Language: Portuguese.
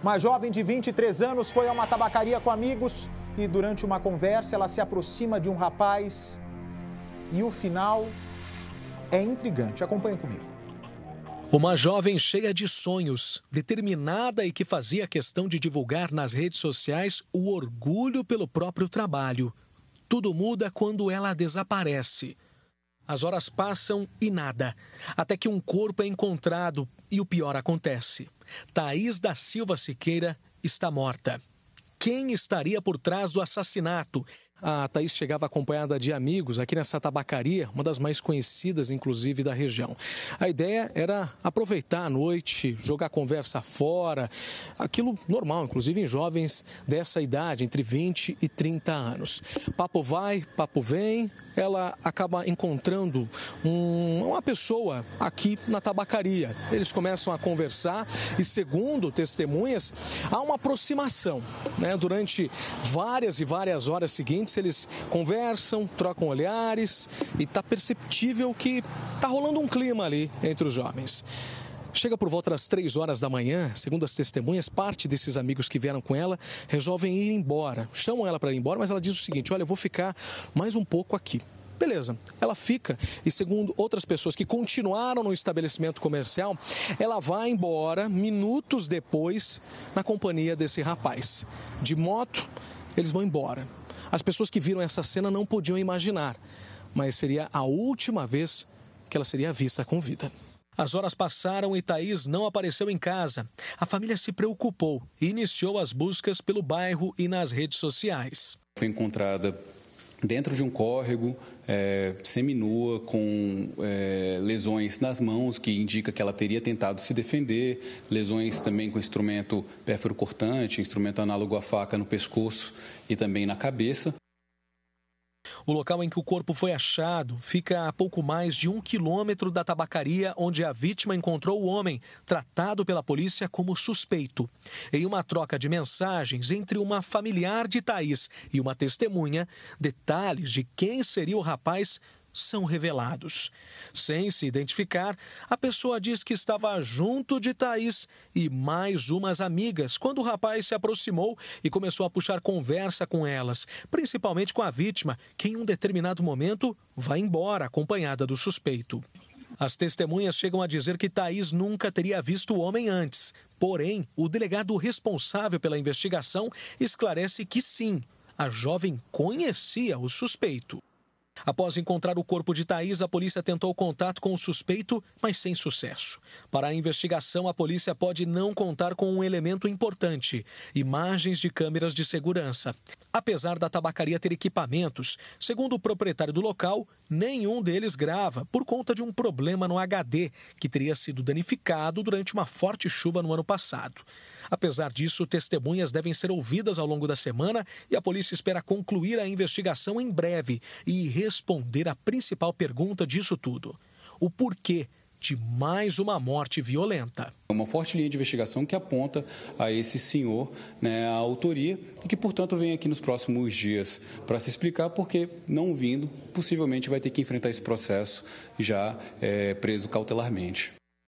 Uma jovem de 23 anos foi a uma tabacaria com amigos e, durante uma conversa, ela se aproxima de um rapaz e o final é intrigante. Acompanhe comigo. Uma jovem cheia de sonhos, determinada e que fazia questão de divulgar nas redes sociais o orgulho pelo próprio trabalho. Tudo muda quando ela desaparece. As horas passam e nada, até que um corpo é encontrado e o pior acontece. Thaís da Silva Siqueira está morta. Quem estaria por trás do assassinato? A Thaís chegava acompanhada de amigos aqui nessa tabacaria, uma das mais conhecidas, inclusive, da região. A ideia era aproveitar a noite, jogar conversa fora, aquilo normal, inclusive em jovens dessa idade, entre 20 e 30 anos. Papo vai, papo vem, ela acaba encontrando um, uma pessoa aqui na tabacaria. Eles começam a conversar e, segundo testemunhas, há uma aproximação. Né? Durante várias e várias horas seguintes, antes, eles conversam, trocam olhares e tá perceptível que tá rolando um clima ali entre os jovens. Chega por volta das três horas da manhã, segundo as testemunhas, parte desses amigos que vieram com ela resolvem ir embora. Chamam ela para ir embora, mas ela diz o seguinte: Olha, eu vou ficar mais um pouco aqui. Beleza, ela fica e, segundo outras pessoas que continuaram no estabelecimento comercial, ela vai embora minutos depois na companhia desse rapaz. De moto, eles vão embora. As pessoas que viram essa cena não podiam imaginar, mas seria a última vez que ela seria vista com vida. As horas passaram e Thaís não apareceu em casa. A família se preocupou e iniciou as buscas pelo bairro e nas redes sociais. Foi encontrada dentro de um córrego, é, seminua, com é, lesões nas mãos, que indica que ela teria tentado se defender, lesões também com instrumento pérfuro cortante, instrumento análogo à faca no pescoço e também na cabeça. O local em que o corpo foi achado fica a pouco mais de um quilômetro da tabacaria onde a vítima encontrou o homem, tratado pela polícia como suspeito. Em uma troca de mensagens entre uma familiar de Thaís e uma testemunha, detalhes de quem seria o rapaz são revelados. Sem se identificar, a pessoa diz que estava junto de Thaís e mais umas amigas quando o rapaz se aproximou e começou a puxar conversa com elas, principalmente com a vítima, que em um determinado momento vai embora acompanhada do suspeito. As testemunhas chegam a dizer que Thaís nunca teria visto o homem antes. Porém, o delegado responsável pela investigação esclarece que sim, a jovem conhecia o suspeito. Após encontrar o corpo de Thaís, a polícia tentou contato com o suspeito, mas sem sucesso. Para a investigação, a polícia pode não contar com um elemento importante: imagens de câmeras de segurança. Apesar da tabacaria ter equipamentos, segundo o proprietário do local, nenhum deles grava por conta de um problema no HD que teria sido danificado durante uma forte chuva no ano passado. Apesar disso, testemunhas devem ser ouvidas ao longo da semana e a polícia espera concluir a investigação em breve e responder a principal pergunta disso tudo: o porquê de mais uma morte violenta. Uma forte linha de investigação que aponta a esse senhor né, a autoria e que, portanto, vem aqui nos próximos dias para se explicar, porque, não vindo, possivelmente vai ter que enfrentar esse processo já é, preso cautelarmente.